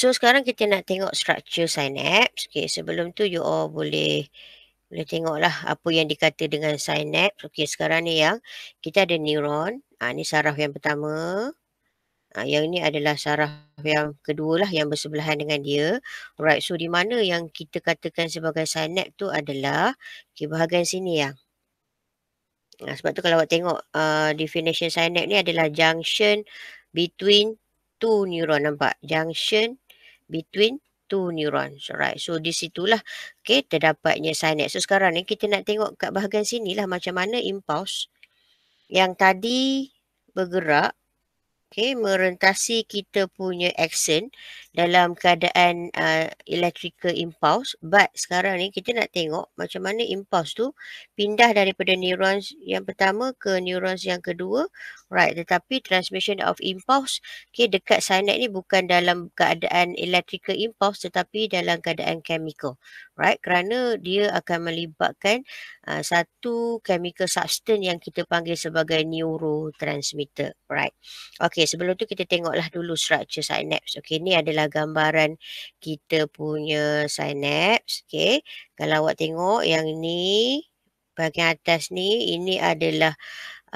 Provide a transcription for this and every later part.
So sekarang kita nak tengok struktur synapse. Okey, sebelum tu you all boleh boleh tengoklah apa yang dikata dengan synapse. Okey, sekarang ni yang kita ada neuron. Ha, ni saraf yang pertama. Ha, yang ini adalah saraf yang kedua lah yang bersebelahan dengan dia. Right, so di mana yang kita katakan sebagai synapse tu adalah okay, bahagian sini yang. Ha, ah, sebab tu kalau awak tengok uh, definition synapse ni adalah junction between two neuron nampak junction between two neurons. Alright. So di situlah okay, terdapatnya synapse. So sekarang ni kita nak tengok kat bahagian sini lah macam mana impulse yang tadi bergerak okay, merentasi kita punya action dalam keadaan uh, electrical impulse but sekarang ni kita nak tengok macam mana impulse tu pindah daripada neuron yang pertama ke neuron yang kedua right tetapi transmission of impulse okay, dekat sinek ni bukan dalam keadaan electrical impulse tetapi dalam keadaan chemical right kerana dia akan melibatkan uh, satu chemical substance yang kita panggil sebagai neurotransmitter right okay Okey, sebelum tu kita tengoklah dulu structure synapse. Okey, ni adalah gambaran kita punya synapse. Okey, kalau awak tengok yang ni, bahagian atas ni, ini adalah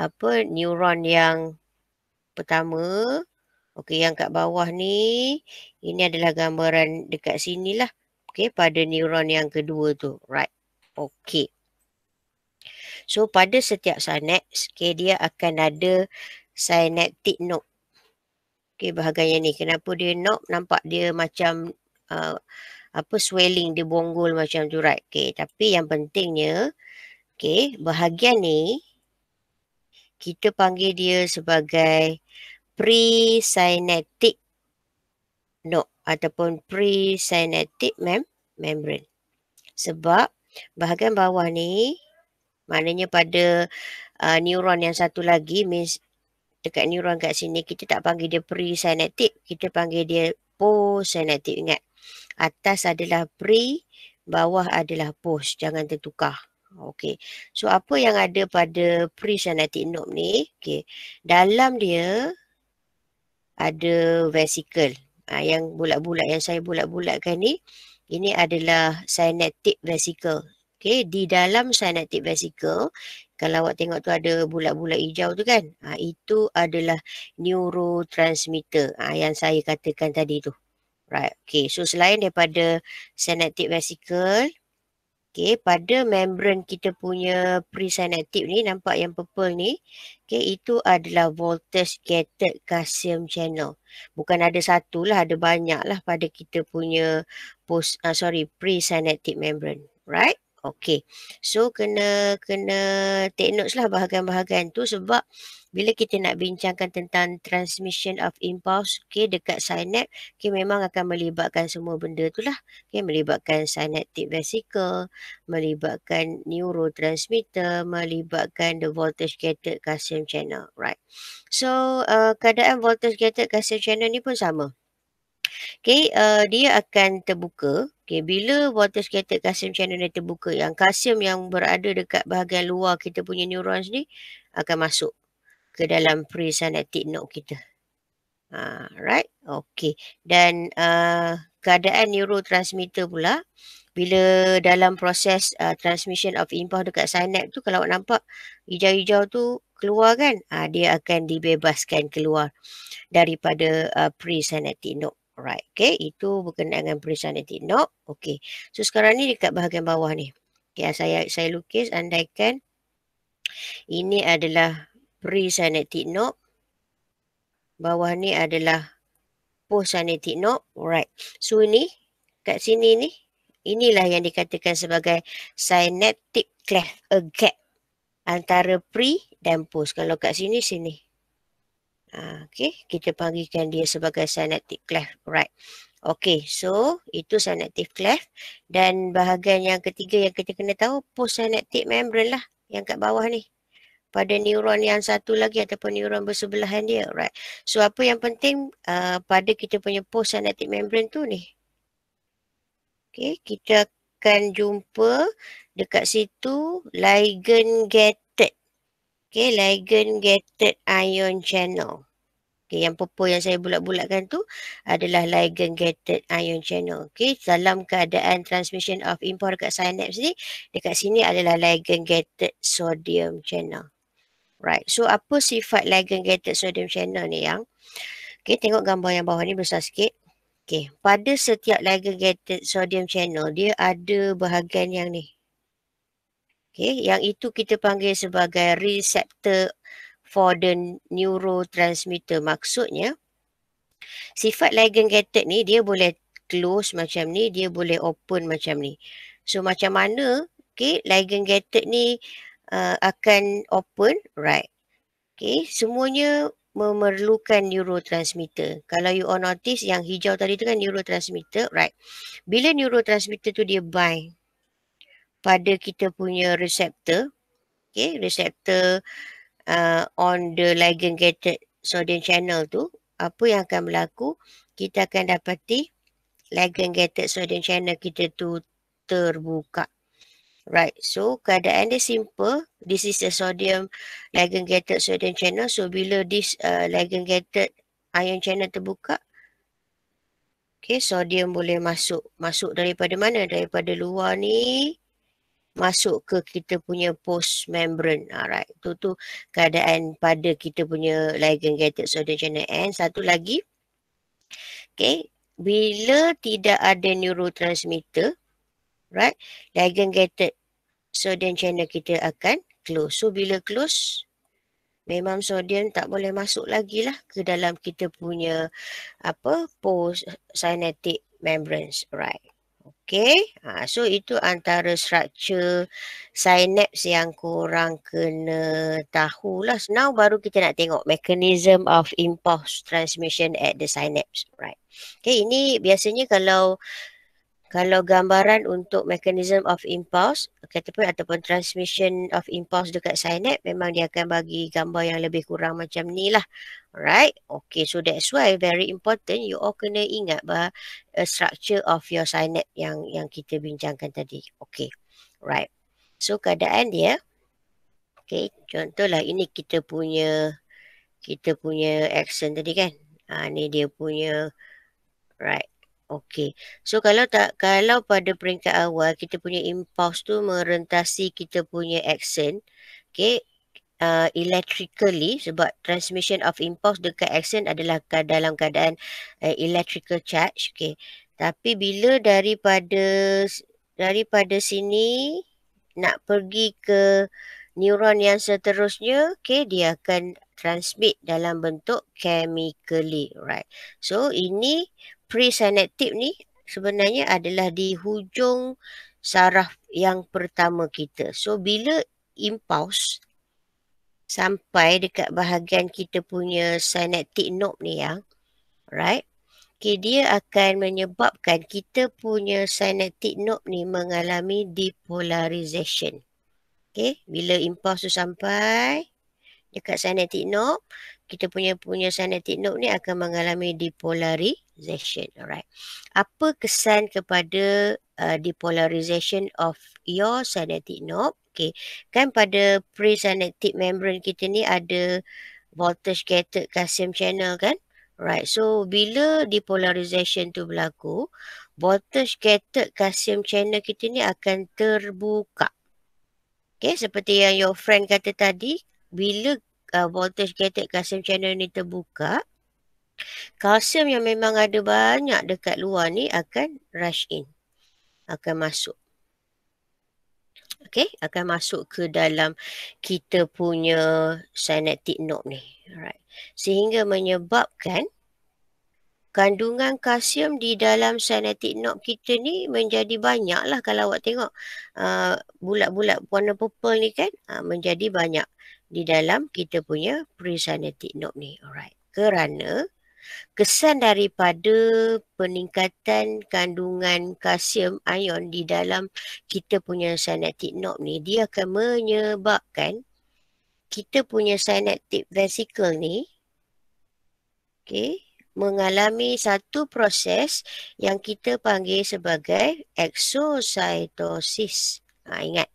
apa neuron yang pertama. Okey, yang kat bawah ni, ini adalah gambaran dekat sini lah. Okey, pada neuron yang kedua tu. Right. Okey. So, pada setiap synapse, okay, dia akan ada synaptic node. Okey bahagian yang ni kenapa dia knob nampak dia macam uh, apa swelling dia bonggol macam tu right. Okey tapi yang pentingnya okey bahagian ni kita panggil dia sebagai presynaptic knob ataupun presynaptic mem membrane. Sebab bahagian bawah ni maknanya pada uh, neuron yang satu lagi dekat neuron kat sini kita tak panggil dia presynaptic kita panggil dia postsynaptic ingat atas adalah pre bawah adalah post jangan tertukar okey so apa yang ada pada presynaptic node ni okey dalam dia ada vesicle ha, yang bulat-bulat yang saya bulat-bulatkan ni ini adalah synaptic vesicle okay di dalam synaptic vesicle kalau awak tengok tu ada bulat-bulat hijau tu kan ha, itu adalah neurotransmitter ha, yang saya katakan tadi tu right okey so selain daripada synaptic vesicle okay, pada membran kita punya presynaptic ni nampak yang purple ni okay, itu adalah voltage gated calcium channel bukan ada satu lah ada banyak lah pada kita punya post uh, ah, sorry presynaptic membran right Okay. So kena kena take notes lah bahagian-bahagian tu sebab bila kita nak bincangkan tentang transmission of impulse okay, dekat synapse, okay, memang akan melibatkan semua benda tu lah. Okay, melibatkan synaptic vesicle, melibatkan neurotransmitter, melibatkan the voltage-gated calcium channel. right? So, uh, keadaan voltage-gated calcium channel ni pun sama. Okay, uh, dia akan terbuka Okay, bila water scattered calcium channel ni terbuka, yang calcium yang berada dekat bahagian luar kita punya neurons ni akan masuk ke dalam presynaptic node kita. Ha, alright, okay. Dan uh, keadaan neurotransmitter pula, bila dalam proses uh, transmission of impulse dekat synapse tu, kalau awak nampak hijau-hijau tu keluar kan, uh, dia akan dibebaskan keluar daripada uh, presynaptic node. Alright, okay. Itu berkenaan dengan perisian titik nok. Okay. So, sekarang ni dekat bahagian bawah ni. Okay, saya saya lukis andaikan ini adalah presynaptic node. Bawah ni adalah postsynaptic node. Alright. So ini kat sini ni inilah yang dikatakan sebagai synaptic cleft, a gap antara pre dan post. Kalau kat sini sini. Ah, okay, kita panggilkan dia sebagai synaptic cleft, right? Okay, so itu synaptic cleft dan bahagian yang ketiga yang kita kena tahu postsynaptic membrane lah yang kat bawah ni. Pada neuron yang satu lagi ataupun neuron bersebelahan dia, right? So, apa yang penting uh, pada kita punya synaptic membrane tu ni? Okay, kita akan jumpa dekat situ ligand gate Okay, ligand gated ion channel. Okay, yang purple yang saya bulat-bulatkan tu adalah ligand gated ion channel. Okay, dalam keadaan transmission of impor dekat synapse ni, dekat sini adalah ligand gated sodium channel. Right, so apa sifat ligand gated sodium channel ni yang? Okay, tengok gambar yang bawah ni besar sikit. Okay, pada setiap ligand gated sodium channel, dia ada bahagian yang ni. Okay, yang itu kita panggil sebagai reseptor for the neurotransmitter. Maksudnya, sifat ligand gated ni dia boleh close macam ni, dia boleh open macam ni. So macam mana okay, ligand gated ni uh, akan open, right? Okay, semuanya memerlukan neurotransmitter. Kalau you all notice yang hijau tadi tu kan neurotransmitter, right? Bila neurotransmitter tu dia bind pada kita punya reseptor okay reseptor uh, on the ligand gated sodium channel tu apa yang akan berlaku kita akan dapati ligand gated sodium channel kita tu terbuka right so keadaan dia simple this is a sodium ligand gated sodium channel so bila this uh, ligand gated ion channel terbuka Okay, sodium boleh masuk. Masuk daripada mana? Daripada luar ni masuk ke kita punya post membrane alright tu tu keadaan pada kita punya ligand gated sodium channel and satu lagi okay bila tidak ada neurotransmitter right ligand gated sodium channel kita akan close so bila close memang sodium tak boleh masuk lagi lah ke dalam kita punya apa post synaptic membranes right Okay. Ha, so, itu antara struktur sinaps yang kurang kena tahulah. So, now, baru kita nak tengok mechanism of impulse transmission at the synapse. Right. Okay. Ini biasanya kalau kalau gambaran untuk mechanism of impulse ataupun, ataupun transmission of impulse dekat signet memang dia akan bagi gambar yang lebih kurang macam ni lah. Alright, okay so that's why very important you all kena ingat bahawa uh, structure of your signet yang yang kita bincangkan tadi. Okay, right. So keadaan dia, okay contohlah ini kita punya kita punya action tadi kan. Ha, ni dia punya, right. Okey. So kalau tak kalau pada peringkat awal kita punya impulse tu merentasi kita punya action, okey, uh, electrically sebab transmission of impulse dekat action adalah dalam keadaan uh, electrical charge, okey. Tapi bila daripada daripada sini nak pergi ke neuron yang seterusnya, okey, dia akan transmit dalam bentuk chemically, right. So ini presynaptik ni sebenarnya adalah di hujung saraf yang pertama kita. So bila impulse sampai dekat bahagian kita punya synaptic knob ni ya. Right? Okay, dia akan menyebabkan kita punya synaptic knob ni mengalami depolarization. Okay, bila impulse tu sampai dekat synaptic knob, kita punya punya synaptic knob ni akan mengalami depolarization depolarization. Alright. Apa kesan kepada uh, depolarization of your synaptic knob? Okay. Kan pada presynaptic membrane kita ni ada voltage gated calcium channel kan? Right. So bila depolarization tu berlaku, voltage gated calcium channel kita ni akan terbuka. Okay, seperti yang your friend kata tadi, bila uh, voltage gated calcium channel ni terbuka, uh, Kalsium yang memang ada banyak dekat luar ni akan rush in. Akan masuk. Okay, akan masuk ke dalam kita punya synaptic node ni. Alright. Sehingga menyebabkan kandungan kalsium di dalam synaptic node kita ni menjadi banyak lah kalau awak tengok uh, bulat-bulat uh, warna purple ni kan uh, menjadi banyak di dalam kita punya pre presynaptic node ni. Alright. Kerana kesan daripada peningkatan kandungan kalsium ion di dalam kita punya synaptic knob ni dia akan menyebabkan kita punya synaptic vesicle ni okay mengalami satu proses yang kita panggil sebagai exocytosis. Ha, ingat.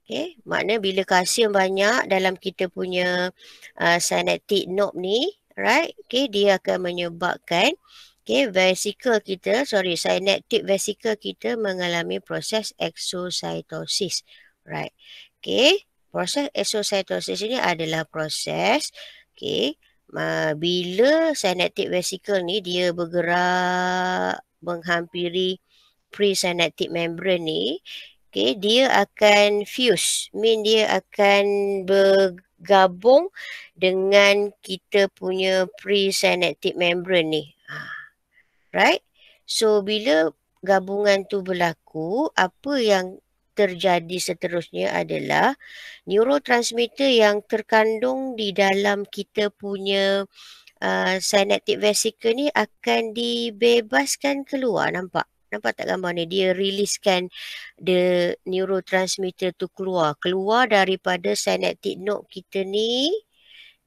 okay makna bila kalsium banyak dalam kita punya uh, synaptic knob ni, right? Okay, dia akan menyebabkan Okay, vesikel kita, sorry, synaptic vesikel kita mengalami proses exocytosis. Right. Okay, proses exocytosis ini adalah proses, okay, bila synaptic vesikel ni dia bergerak menghampiri presynaptic membrane ni, okay, dia akan fuse, mean dia akan ber gabung dengan kita punya presynaptic membrane ni. Ha. Right? So bila gabungan tu berlaku, apa yang terjadi seterusnya adalah neurotransmitter yang terkandung di dalam kita punya uh, synaptic vesicle ni akan dibebaskan keluar, nampak? Nampak tak gambar ni? Dia riliskan the neurotransmitter tu keluar. Keluar daripada synaptic node kita ni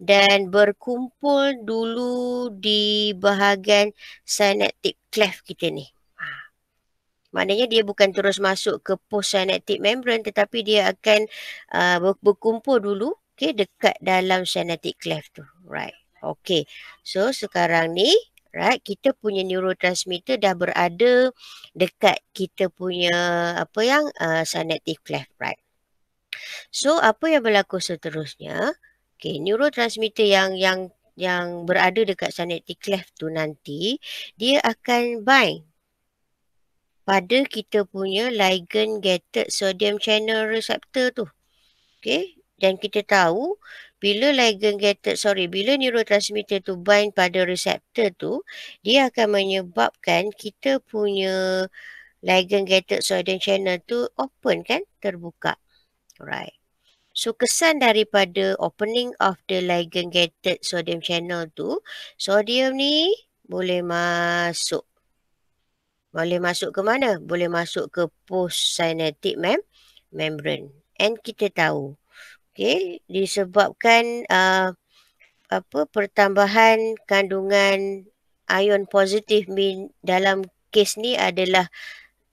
dan berkumpul dulu di bahagian synaptic cleft kita ni. Ha. Maknanya dia bukan terus masuk ke post synaptic membrane tetapi dia akan uh, berkumpul dulu okay, dekat dalam synaptic cleft tu. Right. Okay. So sekarang ni right kita punya neurotransmitter dah berada dekat kita punya apa yang uh, synaptic cleft right so apa yang berlaku seterusnya Okay, neurotransmitter yang yang yang berada dekat synaptic cleft tu nanti dia akan bind pada kita punya ligand gated sodium channel receptor tu okey dan kita tahu bila ligand gated sorry bila neurotransmitter tu bind pada reseptor tu dia akan menyebabkan kita punya ligand gated sodium channel tu open kan terbuka right so kesan daripada opening of the ligand gated sodium channel tu sodium ni boleh masuk boleh masuk ke mana boleh masuk ke post synaptic mem membrane and kita tahu Okey, disebabkan uh, apa pertambahan kandungan ion positif min dalam kes ni adalah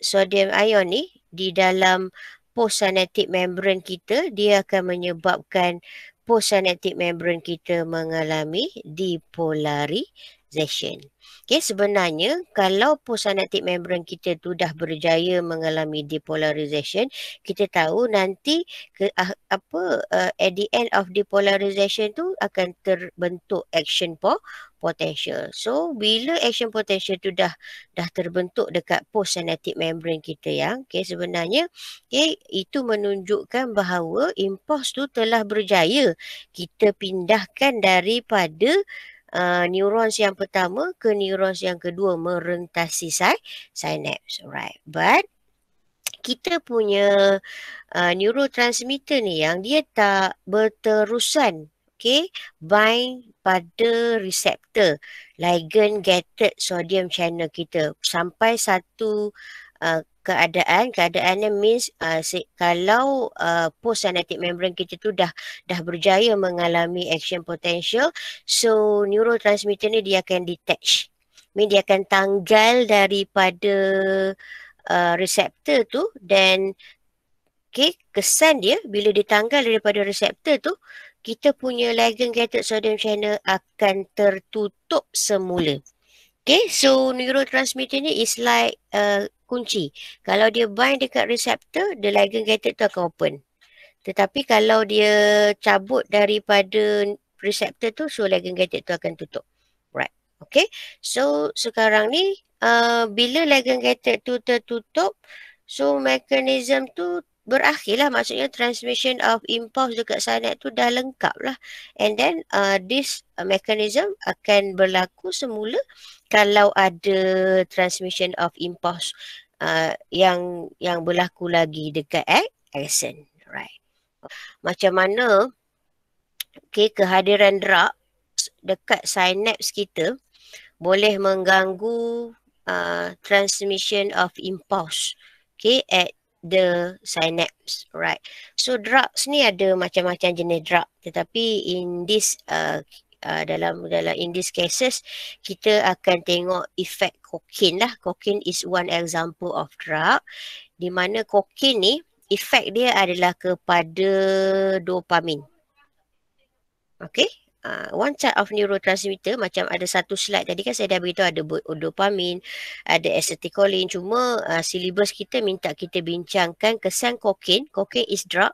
sodium ion ni di dalam postsynaptic membrane kita dia akan menyebabkan postsynaptic membrane kita mengalami dipolarisasi transition. Okay, sebenarnya kalau postsynaptic membran kita tu dah berjaya mengalami depolarisation, kita tahu nanti ke, uh, apa uh, at the end of depolarisation tu akan terbentuk action po potential. So, bila action potential tu dah dah terbentuk dekat postsynaptic membran kita yang okay, sebenarnya okay, itu menunjukkan bahawa impulse tu telah berjaya kita pindahkan daripada Ah, neurons yang pertama ke neurons yang kedua merentasi synapse, right? But kita punya uh, neurotransmitter ni yang dia tak berterusan, okay? Bind pada reseptor ligand gated sodium channel kita sampai satu uh, keadaan keadaannya means uh, se- kalau uh, post synaptic membrane kita tu dah dah berjaya mengalami action potential so neurotransmitter ni dia akan detach mean dia akan tanggal daripada uh, reseptor tu dan okay, kesan dia bila dia tanggal daripada reseptor tu kita punya ligand gated sodium channel akan tertutup semula Okay, so neurotransmitter ni is like uh, kunci. Kalau dia bind dekat reseptor, the ligand gated tu akan open. Tetapi kalau dia cabut daripada reseptor tu, so ligand gated tu akan tutup. Right. Okay. So sekarang ni, uh, bila ligand gated tu tertutup, so mekanism tu berakhirlah maksudnya transmission of impulse dekat sinap tu dah lengkap lah and then uh, this uh, mechanism akan berlaku semula kalau ada transmission of impulse uh, yang yang berlaku lagi dekat axon right macam mana okay, kehadiran drug dekat sinaps kita boleh mengganggu uh, transmission of impulse okay at the synapse, right? So drugs ni ada macam-macam jenis drug, tetapi in this uh, Uh, dalam dalam in this cases kita akan tengok efek kokain lah kokain is one example of drug di mana kokain ni efek dia adalah kepada dopamin okay uh, one type of neurotransmitter macam ada satu slide tadi kan saya dah beritahu ada dopamin, ada acetylcholine cuma uh, syllabus kita minta kita bincangkan kesan kokain, kokain is drug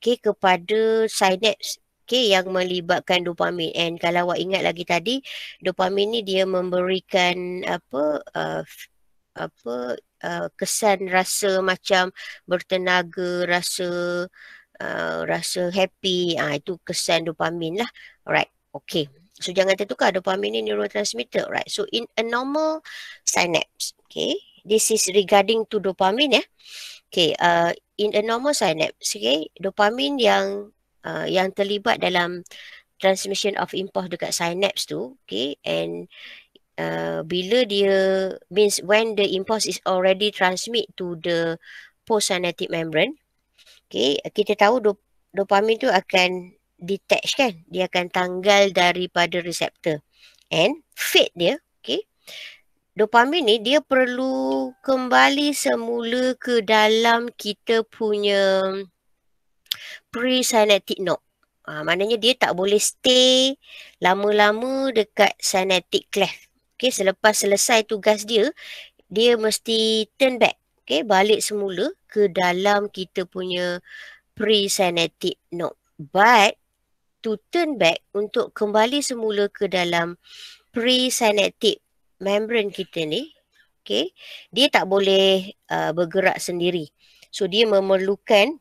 okay, kepada synapse okay, yang melibatkan dopamin and kalau awak ingat lagi tadi dopamin ni dia memberikan apa uh, apa uh, kesan rasa macam bertenaga rasa Uh, rasa happy ah uh, itu kesan dopamin lah Alright, okay. So, jangan tertukar dopamine ni neurotransmitter. Alright, so in a normal synapse, okay. This is regarding to dopamine, yeah. Okay, uh, in a normal synapse, okay. Dopamine yang uh, yang terlibat dalam transmission of impulse dekat synapse tu, okay. And uh, bila dia, means when the impulse is already transmit to the postsynaptic membrane, okay. Kita tahu do, dopamine tu akan detach kan. Dia akan tanggal daripada reseptor. And fate dia, okay. Dopamin ni dia perlu kembali semula ke dalam kita punya presynaptic node. Ha, ah, maknanya dia tak boleh stay lama-lama dekat synaptic cleft. Okay, selepas selesai tugas dia, dia mesti turn back. Okay, balik semula ke dalam kita punya pre synaptic node. But to turn back untuk kembali semula ke dalam presynaptic membrane kita ni okay dia tak boleh uh, bergerak sendiri so dia memerlukan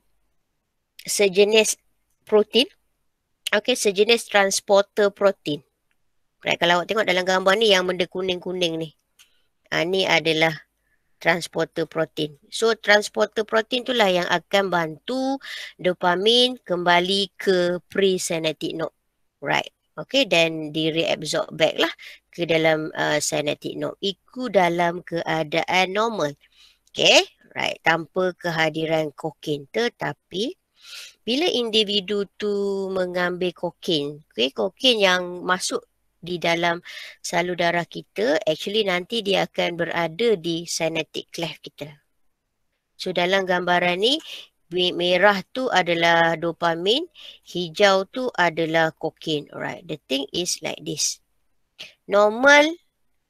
sejenis protein okay sejenis transporter protein right kalau awak tengok dalam gambar ni yang benda kuning-kuning ni ha, ni adalah transporter protein. So transporter protein itulah yang akan bantu dopamin kembali ke presynaptic node. Right. Okay, then di reabsorb back lah ke dalam uh, synaptic node. Iku dalam keadaan normal. Okay, right. Tanpa kehadiran kokain. Tetapi bila individu tu mengambil kokain, okay, kokain yang masuk di dalam salur darah kita actually nanti dia akan berada di synaptic cleft kita. So dalam gambaran ni merah tu adalah dopamin, hijau tu adalah kokain. Alright, the thing is like this. Normal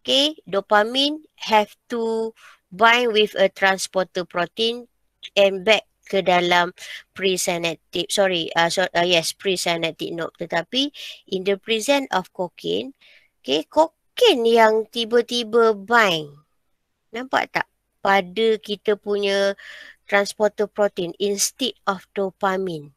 okay, dopamin have to bind with a transporter protein and back ke dalam presynaptic sorry uh, so, uh, yes presynaptic node tetapi in the present of cocaine okay cocaine yang tiba-tiba bind nampak tak pada kita punya transporter protein instead of dopamine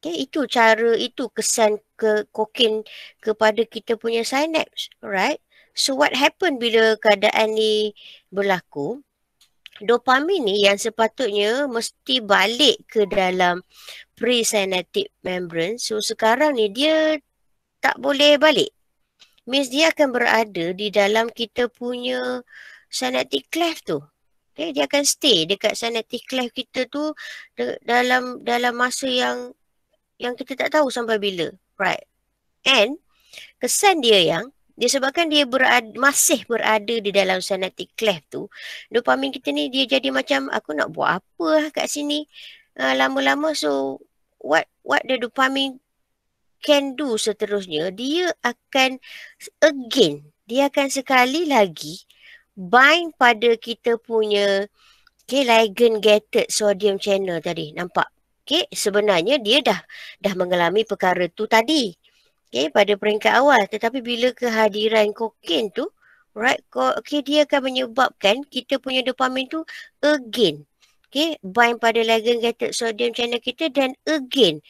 okay itu cara itu kesan ke cocaine kepada kita punya synapse right so what happen bila keadaan ni berlaku dopamin ni yang sepatutnya mesti balik ke dalam presynaptic membrane. So sekarang ni dia tak boleh balik. Means dia akan berada di dalam kita punya synaptic cleft tu. Okay, dia akan stay dekat synaptic cleft kita tu dalam dalam masa yang yang kita tak tahu sampai bila. Right. And kesan dia yang disebabkan dia berada, masih berada di dalam synaptic cleft tu dopamin kita ni dia jadi macam aku nak buat apa ah kat sini uh, lama-lama so what what the dopamin can do seterusnya dia akan again dia akan sekali lagi bind pada kita punya okay, ligand gated sodium channel tadi nampak okay, sebenarnya dia dah dah mengalami perkara tu tadi okay, pada peringkat awal. Tetapi bila kehadiran kokain tu, right, okay, dia akan menyebabkan kita punya dopamin tu again. Okay, bind pada ligand gated sodium channel kita dan again.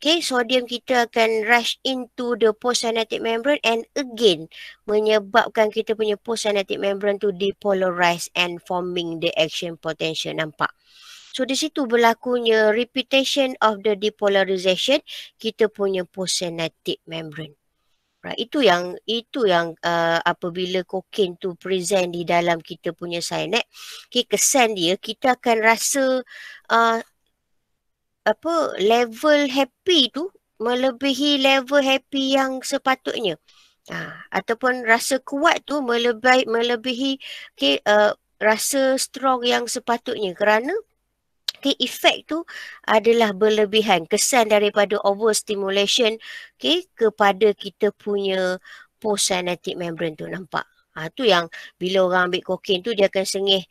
Okay, sodium kita akan rush into the postsynaptic membrane and again menyebabkan kita punya postsynaptic membrane tu depolarize and forming the action potential nampak. So di situ berlakunya repetition of the depolarization kita punya postsynaptic membrane. Right. Itu yang itu yang uh, apabila kokain tu present di dalam kita punya sinap, okay, kesan dia kita akan rasa uh, apa level happy tu melebihi level happy yang sepatutnya. Ha, ataupun rasa kuat tu melebihi, melebihi okay, uh, rasa strong yang sepatutnya kerana okay, efek tu adalah berlebihan kesan daripada over stimulation okay, kepada kita punya postsynaptic membrane tu nampak. Ha, tu yang bila orang ambil kokain tu dia akan sengih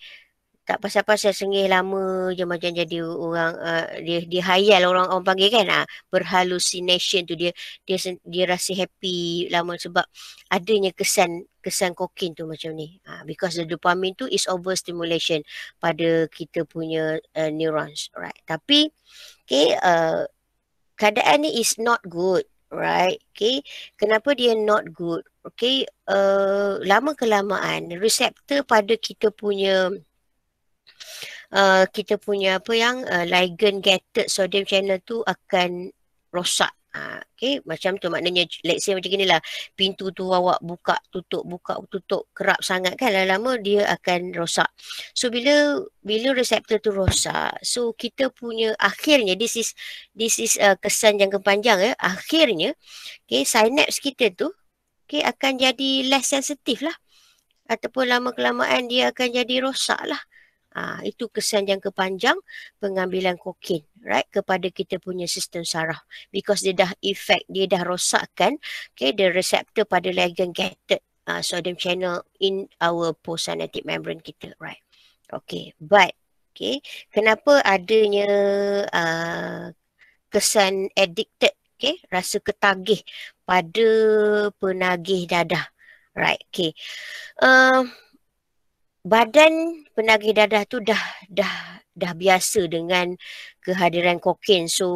tak pasal-pasal sengih lama je macam jadi orang uh, dia dia orang orang panggil kan uh, berhalusination tu dia dia dia rasa happy lama sebab adanya kesan kesan kokain tu macam ni uh, because the dopamine tu is over stimulation pada kita punya uh, neurons right tapi okay uh, keadaan ni is not good right okay kenapa dia not good okay uh, lama kelamaan reseptor pada kita punya Eh, kita punya apa yang uh, ligand gated sodium channel tu akan rosak. Uh, ah, okay, macam tu maknanya let's say macam inilah pintu tu awak buka tutup buka tutup kerap sangat kan lama-lama dia akan rosak. So bila bila reseptor tu rosak, so kita punya akhirnya this is this is uh, kesan yang panjang ya. Eh. Akhirnya okay, synapse kita tu okay, akan jadi less sensitif lah ataupun lama kelamaan dia akan jadi rosak lah. Ah, itu kesan yang kepanjang pengambilan kokain right kepada kita punya sistem saraf because dia dah effect dia dah rosakkan okay the receptor pada ligand gated uh, ah, sodium channel in our postsynaptic membrane kita right okay but okay kenapa adanya uh, kesan addicted okay rasa ketagih pada penagih dadah right okay uh, badan penagih dadah tu dah dah dah biasa dengan kehadiran kokain so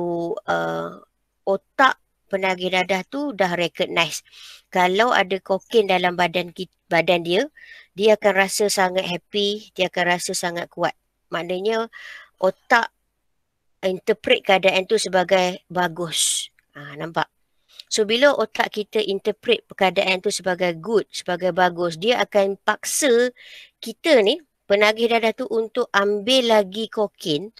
uh, otak penagih dadah tu dah recognize kalau ada kokain dalam badan badan dia dia akan rasa sangat happy dia akan rasa sangat kuat maknanya otak interpret keadaan tu sebagai bagus ha, nampak So bila otak kita interpret keadaan tu sebagai good, sebagai bagus, dia akan paksa kita ni penagih dadah tu untuk ambil lagi kokain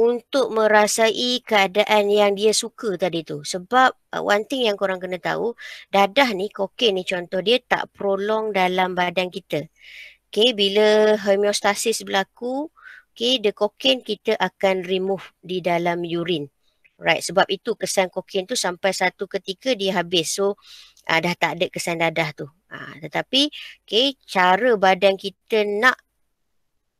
untuk merasai keadaan yang dia suka tadi tu. Sebab uh, one thing yang korang kena tahu, dadah ni kokain ni contoh dia tak prolong dalam badan kita. Okay, bila homeostasis berlaku, okay, the cocaine kita akan remove di dalam urine. Right. Sebab itu kesan kokain tu sampai satu ketika dia habis. So uh, dah tak ada kesan dadah tu. Uh, tetapi okay, cara badan kita nak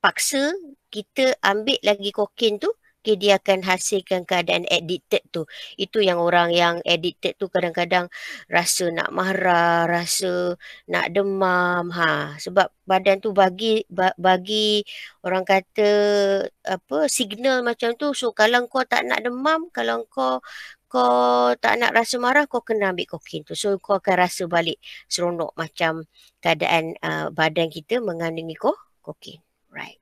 paksa kita ambil lagi kokain tu uh, okay, dia akan hasilkan keadaan addicted tu. Itu yang orang yang addicted tu kadang-kadang rasa nak marah, rasa nak demam. Ha. Sebab badan tu bagi bagi orang kata apa signal macam tu. So kalau kau tak nak demam, kalau kau kau tak nak rasa marah, kau kena ambil kokain tu. So, kau akan rasa balik seronok macam keadaan uh, badan kita mengandungi kau kokain. Right.